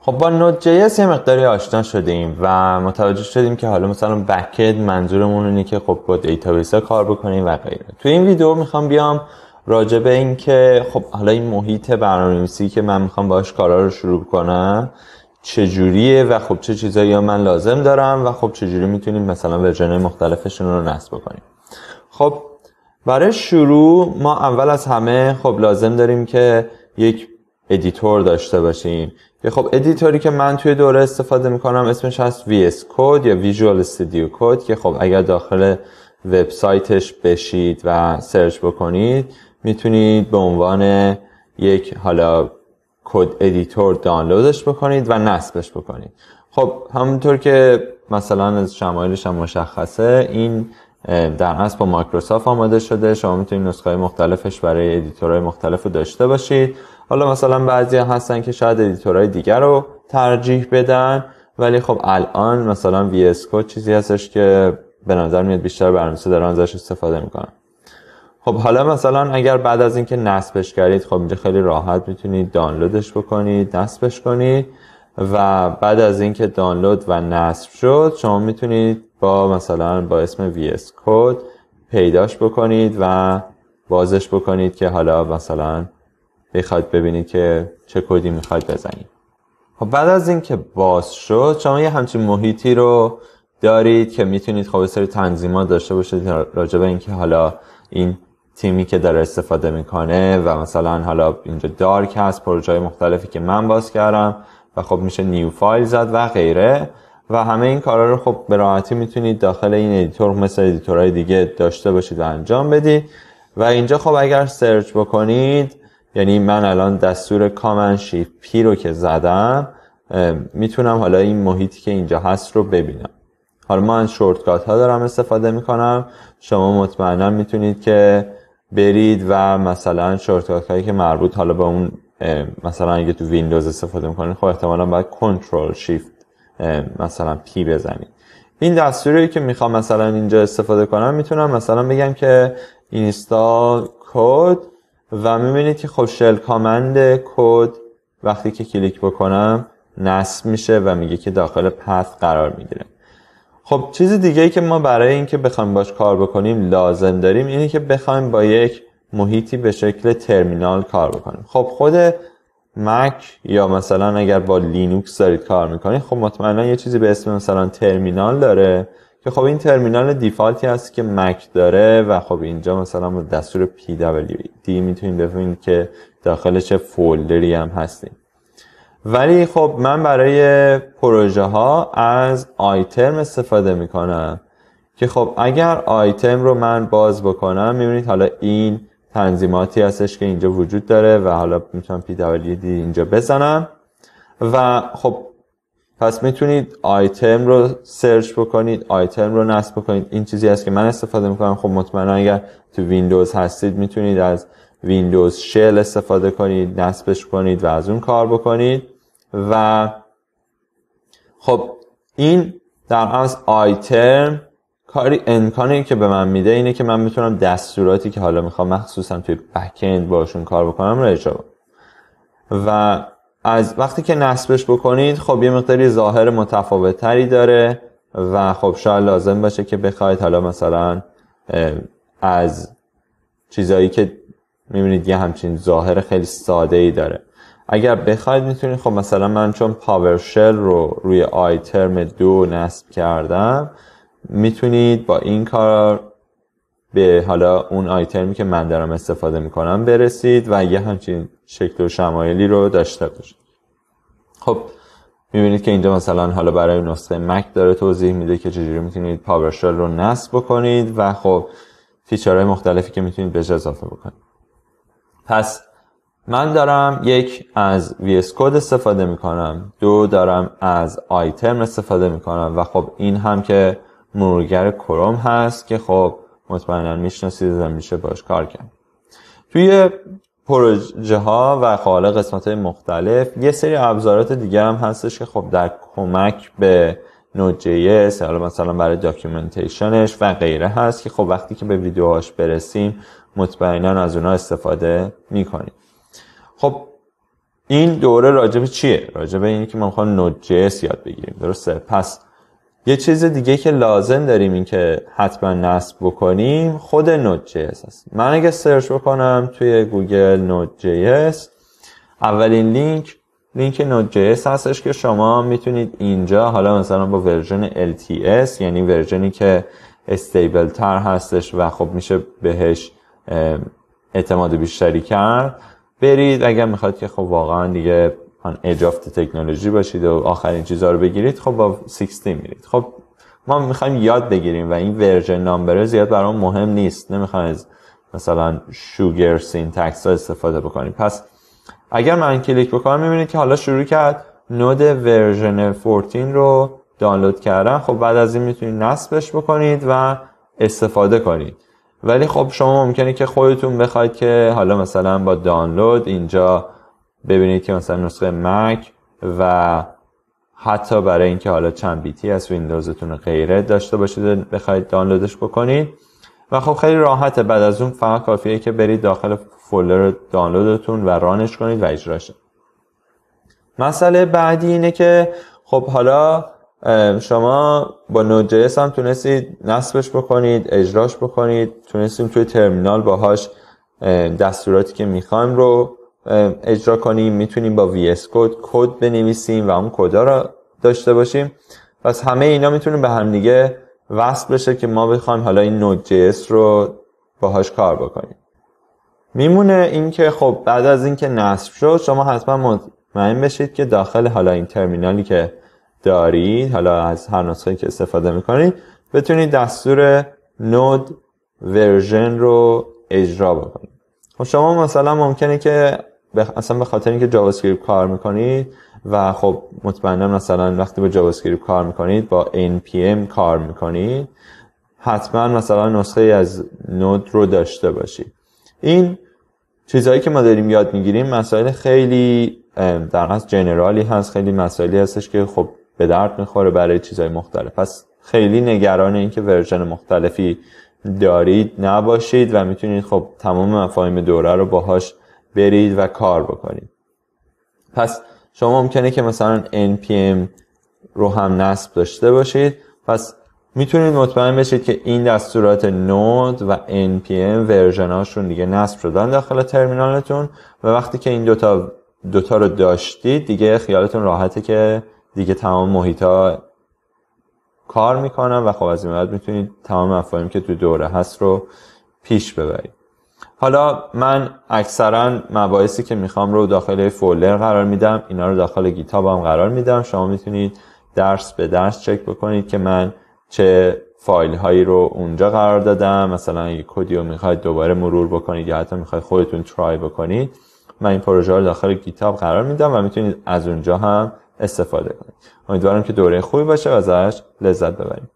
خب با نوت جی یه مقداری آشنا شدیم و متوجه شدیم که حالا مثلا بکت منظورمون اینه که خب با دیتابیس ها کار بکنیم و غیره تو این ویدیو میخوام بیام راجع به این که خب حالا این محیط برنامه‌نویسی که من میخوام باش کارا رو شروع کنم چجوریه و خب چه چیزایی من لازم دارم و خب چجوری میتونیم مثلا ورژن مختلفشون رو نصب کنیم خب برای شروع ما اول از همه خب لازم داریم که یک ادیتور داشته باشیم یه خب ادیتوری که من توی دوره استفاده میکنم اسمش هست VS Code یا Visual Studio Code که خب اگر داخل وبسایتش بشید و سرچ بکنید میتونید به عنوان یک حالا کد ادیتور دانلودش بکنید و نصبش بکنید خب همونطور که مثلا از شمایلش هم مشخصه این در هست با مایکروسافت آماده شده شما میتونید نسخه های مختلفش برای ادیتورهای مختلف رو داشته باشید حالا مثلا بعضی هستن که شاید ادیتورهای دیگر رو ترجیح بدن ولی خب الان مثلا اس چیزی هستش که به نظر میاد بیشتر برنامه‌نویسا دارن ازش استفاده میکنن خب حالا مثلا اگر بعد از اینکه نصبش کردید خب اینجا خیلی راحت میتونید دانلودش بکنید نصبش کنید و بعد از اینکه دانلود و نصب شد شما میتونید با مثلا با اسم VS Code پیداش بکنید و بازش بکنید که حالا مثلا بخواد ببینید که چه کدی میخواد بزنید خب بعد از اینکه باز شد شما یه همچین محیطی رو دارید که میتونید خب سری تنظیمات داشته باشید راجع به اینکه حالا این تیمی که داره استفاده میکنه و مثلا حالا اینجا دارک هست پروژه های مختلفی که من باز کردم و خب میشه نیو فایل زد و غیره و همه این کارا رو خب به راحتی میتونید داخل این ادیتور مثل ادیتورهای دیگه داشته باشید و انجام بدید و اینجا خب اگر سرچ بکنید یعنی من الان دستور کامن شیفت پی رو که زدم میتونم حالا این محیطی که اینجا هست رو ببینم حالا من شورتکات ها دارم استفاده میکنم شما مطمئنا میتونید که برید و مثلا شورتکات هایی که مربوط حالا به اون مثلا اگه تو ویندوز استفاده میکنید خب احتمالا باید کنترل شیفت مثلا پی بزنید این دستوری که میخوام مثلا اینجا استفاده کنم میتونم مثلا بگم که اینستا کد و میبینید که خب شل کامند کد وقتی که کلیک بکنم نصب میشه و میگه که داخل پث قرار میگیره خب چیز دیگه ای که ما برای اینکه بخوایم باش کار بکنیم لازم داریم اینه که بخوایم با یک محیطی به شکل ترمینال کار بکنیم خب خود مک یا مثلا اگر با لینوکس دارید کار میکنید خب مطمئنا یه چیزی به اسم مثلا ترمینال داره که خب این ترمینال دیفالتی هست که مک داره و خب اینجا مثلا با دستور دی میتونید ببینید که داخل چه فولدری هم هستیم ولی خب من برای پروژه ها از آیتم استفاده میکنم که خب اگر آیتم رو من باز بکنم میبینید حالا این تنظیماتی هستش که اینجا وجود داره و حالا میتونم پی اینجا بزنم و خب پس میتونید آیتم رو سرچ بکنید آیتم رو نصب بکنید این چیزی است که من استفاده میکنم خب مطمئنا اگر تو ویندوز هستید میتونید از ویندوز شل استفاده کنید نصبش کنید و از اون کار بکنید و خب این در از آیتم کاری امکانی که به من میده اینه که من میتونم دستوراتی که حالا میخوام مخصوصا توی بکند باشون کار بکنم رو اجرا و از وقتی که نصبش بکنید خب یه مقداری ظاهر متفاوت تری داره و خب شاید لازم باشه که بخواید حالا مثلا از چیزایی که میبینید یه همچین ظاهر خیلی ساده ای داره اگر بخواید میتونید خب مثلا من چون پاورشل رو روی آی ترم دو نصب کردم میتونید با این کار به حالا اون آیتمی که من دارم استفاده میکنم برسید و یه همچین شکل و شمایلی رو داشته باشید خب میبینید که اینجا مثلا حالا برای نسخه مک داره توضیح میده که چجوری میتونید پاورشل رو نصب بکنید و خب فیچرهای مختلفی که میتونید به اضافه بکنید پس من دارم یک از VS Code استفاده میکنم دو دارم از آیتم استفاده میکنم و خب این هم که مرورگر کروم هست که خب مطمئنا میشناسید و میشه باش کار کرد توی پروژه ها و حالا قسمت های مختلف یه سری ابزارات دیگه هم هستش که خب در کمک به نود جی مثلا برای داکیومنتیشنش و غیره هست که خب وقتی که به ویدیوهاش برسیم مطمئنا از اونها استفاده میکنیم خب این دوره راجب چیه؟ راجب اینه که ما میخوام نود یاد بگیریم درسته؟ پس یه چیز دیگه که لازم داریم این که حتما نصب بکنیم خود نود جی هست من اگه سرچ بکنم توی گوگل نود جی اولین لینک لینک نود جی هستش که شما میتونید اینجا حالا مثلا با ورژن LTS یعنی ورژنی که استیبل تر هستش و خب میشه بهش اعتماد بیشتری کرد برید اگر میخواد که خب واقعا دیگه ایج آفت تکنولوژی باشید و آخرین چیزها رو بگیرید خب با 16 میرید خب ما میخوایم یاد بگیریم و این ورژن نامبره زیاد برام مهم نیست نمیخوایم از مثلا شوگر سینتکس ها استفاده بکنیم پس اگر من کلیک بکنم میبینید که حالا شروع کرد نود ورژن 14 رو دانلود کردن خب بعد از این میتونید نصبش بکنید و استفاده کنید ولی خب شما ممکنه که خودتون بخواید که حالا مثلا با دانلود اینجا ببینید که مثلا نسخه مک و حتی برای اینکه حالا چند بیتی از ویندوزتون و غیره داشته باشید بخواید دانلودش بکنید و خب خیلی راحته بعد از اون فقط کافیه که برید داخل فولدر دانلودتون و رانش کنید و اجراش مسئله بعدی اینه که خب حالا شما با نود هم تونستید نصبش بکنید اجراش بکنید تونستیم توی ترمینال باهاش دستوراتی که میخوایم رو اجرا کنیم میتونیم با VS Code کد بنویسیم و اون کدا را داشته باشیم پس همه اینا میتونیم به هم دیگه وصل بشه که ما بخوایم حالا این نود جی رو باهاش کار بکنیم میمونه اینکه خب بعد از اینکه نصب شد شما حتما مطمئن بشید که داخل حالا این ترمینالی که دارید حالا از هر نسخه که استفاده میکنید بتونید دستور نود ورژن رو اجرا بکنید خب شما مثلا ممکنه که بخ... اصلا به خاطر اینکه جاوا اسکریپت کار میکنید و خب مطمئنا مثلا وقتی با جاوا اسکریپت کار میکنید با npm کار میکنید حتما مثلا نسخه از نود رو داشته باشید این چیزهایی که ما داریم یاد میگیریم مسائل خیلی در از جنرالی هست خیلی مسائلی هستش که خب به درد میخوره برای چیزهای مختلف پس خیلی نگران اینکه ورژن مختلفی دارید نباشید و میتونید خب تمام مفاهیم دوره رو باهاش برید و کار بکنید پس شما ممکنه که مثلا NPM رو هم نصب داشته باشید پس میتونید مطمئن بشید که این دستورات نود و npm ورژن دیگه نصب شدن داخل ترمینالتون و وقتی که این دوتا, دوتا رو داشتید دیگه خیالتون راحته که دیگه تمام محیط ها کار میکنن و خب از این بعد میتونید تمام مفاهیم که تو دوره هست رو پیش ببرید حالا من اکثرا مباحثی که میخوام رو داخل فولدر قرار میدم اینا رو داخل گیتاب هم قرار میدم شما میتونید درس به درس چک بکنید که من چه فایل هایی رو اونجا قرار دادم مثلا اگه کدی رو میخواید دوباره مرور بکنید یا حتی میخواید خودتون ترای بکنید من این پروژه رو داخل گیتاب قرار میدم و میتونید از اونجا هم استفاده کنید امیدوارم که دوره خوبی باشه و ازش لذت ببرید